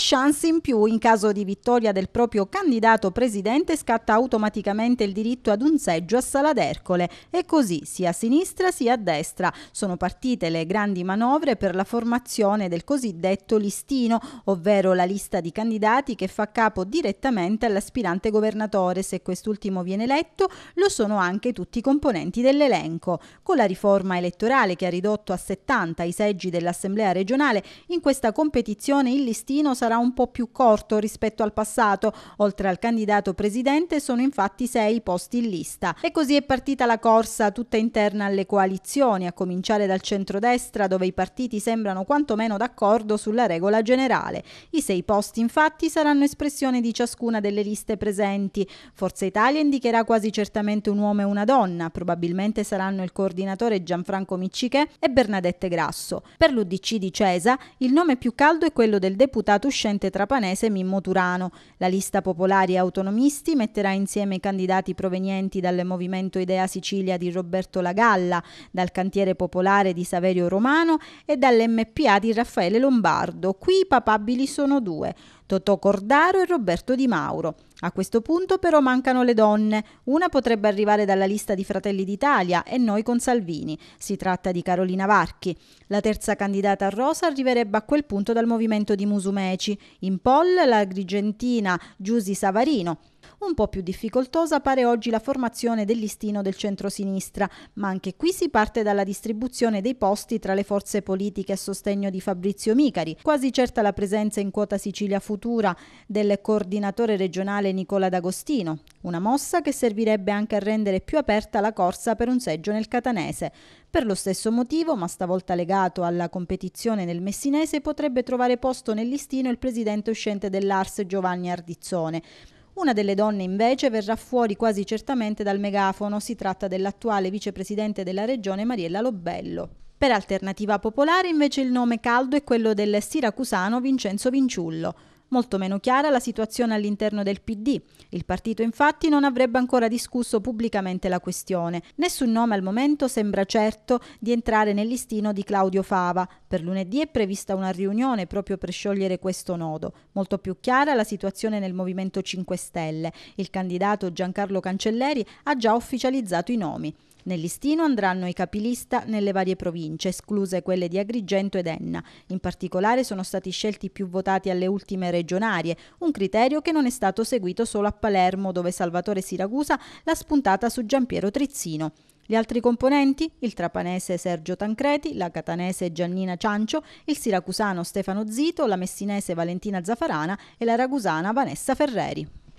chance in più. In caso di vittoria del proprio candidato presidente scatta automaticamente il diritto ad un seggio a Sala d'Ercole e così sia a sinistra sia a destra. Sono partite le grandi manovre per la formazione del cosiddetto listino, ovvero la lista di candidati che fa capo direttamente all'aspirante governatore. Se quest'ultimo viene eletto, lo sono anche tutti i componenti dell'elenco. Con la riforma elettorale che ha ridotto a 70 i seggi dell'Assemblea regionale, in questa competizione il listino sarà sarà un po' più corto rispetto al passato. Oltre al candidato presidente sono infatti sei i posti in lista. E così è partita la corsa tutta interna alle coalizioni, a cominciare dal centrodestra dove i partiti sembrano quantomeno d'accordo sulla regola generale. I sei posti infatti saranno espressione di ciascuna delle liste presenti. Forza Italia indicherà quasi certamente un uomo e una donna, probabilmente saranno il coordinatore Gianfranco Micciche e Bernadette Grasso. Per l'UDC di Cesa il nome più caldo è quello del deputato uscente trapanese Mimmo Turano. La lista popolari autonomisti metterà insieme i candidati provenienti dal Movimento Idea Sicilia di Roberto Lagalla, dal Cantiere Popolare di Saverio Romano e dall'MPA di Raffaele Lombardo. Qui i papabili sono due. Totò Cordaro e Roberto Di Mauro. A questo punto però mancano le donne. Una potrebbe arrivare dalla lista di Fratelli d'Italia e noi con Salvini. Si tratta di Carolina Varchi. La terza candidata a rosa arriverebbe a quel punto dal movimento di Musumeci. In poll la grigentina Giusy Savarino. Un po' più difficoltosa pare oggi la formazione del listino del centrosinistra, ma anche qui si parte dalla distribuzione dei posti tra le forze politiche a sostegno di Fabrizio Micari, quasi certa la presenza in quota Sicilia Futura futura del coordinatore regionale Nicola D'Agostino, una mossa che servirebbe anche a rendere più aperta la corsa per un seggio nel catanese. Per lo stesso motivo, ma stavolta legato alla competizione nel messinese, potrebbe trovare posto nel listino il presidente uscente dell'Ars Giovanni Ardizzone. Una delle donne invece verrà fuori quasi certamente dal megafono, si tratta dell'attuale vicepresidente della regione Mariella Lobbello. Per alternativa popolare invece il nome caldo è quello del siracusano Vincenzo Vinciullo. Molto meno chiara la situazione all'interno del PD. Il partito infatti non avrebbe ancora discusso pubblicamente la questione. Nessun nome al momento sembra certo di entrare nel listino di Claudio Fava. Per lunedì è prevista una riunione proprio per sciogliere questo nodo. Molto più chiara la situazione nel Movimento 5 Stelle. Il candidato Giancarlo Cancelleri ha già ufficializzato i nomi. Nel listino andranno i capilista nelle varie province, escluse quelle di Agrigento ed Enna. In particolare sono stati scelti i più votati alle ultime regionarie, un criterio che non è stato seguito solo a Palermo, dove Salvatore Siracusa l'ha spuntata su Giampiero Trizzino. Gli altri componenti? Il trapanese Sergio Tancreti, la catanese Giannina Ciancio, il siracusano Stefano Zito, la messinese Valentina Zafarana e la ragusana Vanessa Ferreri.